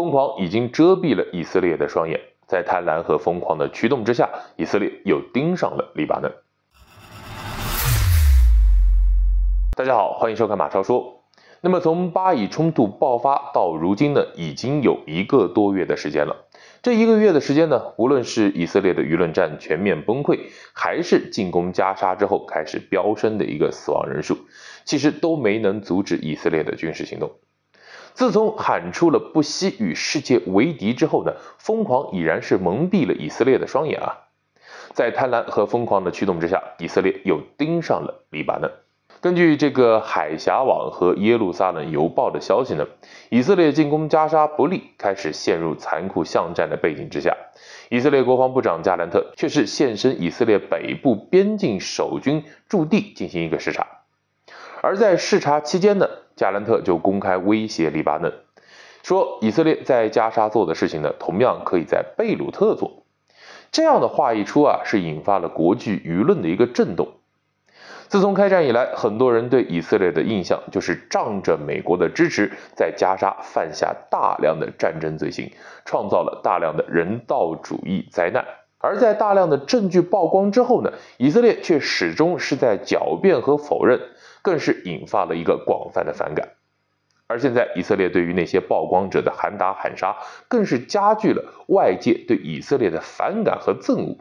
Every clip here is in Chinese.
疯狂已经遮蔽了以色列的双眼，在贪婪和疯狂的驱动之下，以色列又盯上了黎巴嫩。大家好，欢迎收看马超说。那么，从巴以冲突爆发到如今呢，已经有一个多月的时间了。这一个月的时间呢，无论是以色列的舆论战全面崩溃，还是进攻加沙之后开始飙升的一个死亡人数，其实都没能阻止以色列的军事行动。自从喊出了不惜与世界为敌之后呢，疯狂已然是蒙蔽了以色列的双眼啊！在贪婪和疯狂的驱动之下，以色列又盯上了黎巴嫩。根据这个海峡网和耶路撒冷邮报的消息呢，以色列进攻加沙不利，开始陷入残酷巷战的背景之下，以色列国防部长加兰特却是现身以色列北部边境守军驻地进行一个视察，而在视察期间呢。加兰特就公开威胁黎巴嫩，说以色列在加沙做的事情呢，同样可以在贝鲁特做。这样的话一出啊，是引发了国际舆论的一个震动。自从开战以来，很多人对以色列的印象就是仗着美国的支持，在加沙犯下大量的战争罪行，创造了大量的人道主义灾难。而在大量的证据曝光之后呢，以色列却始终是在狡辩和否认。更是引发了一个广泛的反感，而现在以色列对于那些曝光者的喊打喊杀，更是加剧了外界对以色列的反感和憎恶。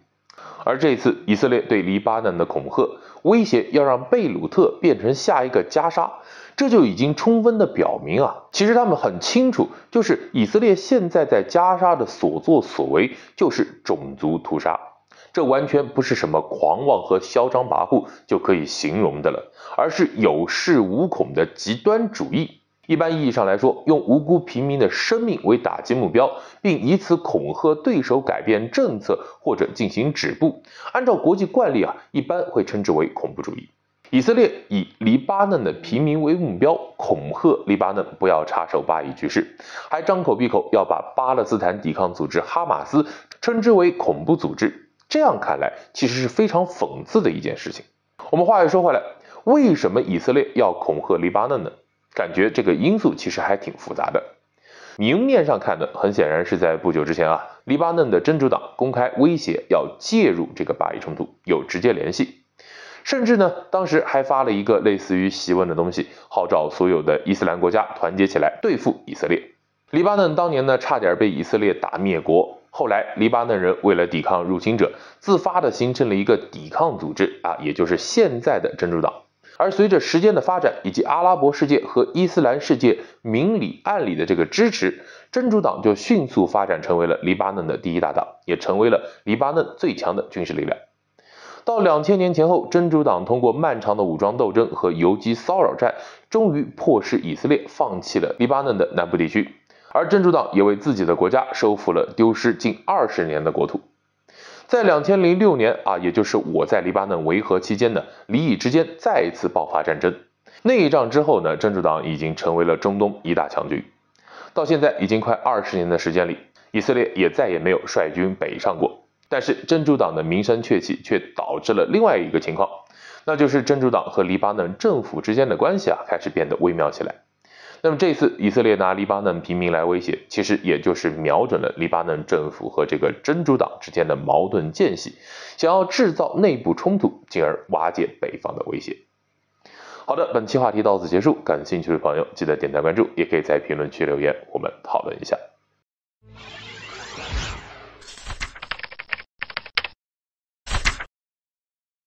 而这次以色列对黎巴嫩的恐吓、威胁要让贝鲁特变成下一个加沙，这就已经充分的表明啊，其实他们很清楚，就是以色列现在在加沙的所作所为就是种族屠杀。这完全不是什么狂妄和嚣张跋扈就可以形容的了，而是有恃无恐的极端主义。一般意义上来说，用无辜平民的生命为打击目标，并以此恐吓对手改变政策或者进行止步。按照国际惯例啊，一般会称之为恐怖主义。以色列以黎巴嫩的平民为目标，恐吓黎巴嫩不要插手巴以局势，还张口闭口要把巴勒斯坦抵抗组织哈马斯称之为恐怖组织。这样看来，其实是非常讽刺的一件事情。我们话又说回来，为什么以色列要恐吓黎巴嫩呢？感觉这个因素其实还挺复杂的。明面上看呢，很显然是在不久之前啊，黎巴嫩的真主党公开威胁要介入这个巴以冲突，有直接联系。甚至呢，当时还发了一个类似于檄文的东西，号召所有的伊斯兰国家团结起来对付以色列。黎巴嫩当年呢，差点被以色列打灭国。后来，黎巴嫩人为了抵抗入侵者，自发的形成了一个抵抗组织啊，也就是现在的真主党。而随着时间的发展，以及阿拉伯世界和伊斯兰世界明里暗里的这个支持，真主党就迅速发展成为了黎巴嫩的第一大党，也成为了黎巴嫩最强的军事力量。到两千年前后，真主党通过漫长的武装斗争和游击骚扰战，终于迫使以色列放弃了黎巴嫩的南部地区。而真主党也为自己的国家收复了丢失近二十年的国土。在两千零六年啊，也就是我在黎巴嫩维和期间呢，黎以之间再一次爆发战争。那一仗之后呢，真主党已经成为了中东一大强军。到现在已经快二十年的时间里，以色列也再也没有率军北上过。但是真主党的名声鹊起，却导致了另外一个情况，那就是真主党和黎巴嫩政府之间的关系啊开始变得微妙起来。那么这次以色列拿黎巴嫩平民来威胁，其实也就是瞄准了黎巴嫩政府和这个真主党之间的矛盾间隙，想要制造内部冲突，进而瓦解北方的威胁。好的，本期话题到此结束，感兴趣的朋友记得点赞关注，也可以在评论区留言，我们讨论一下。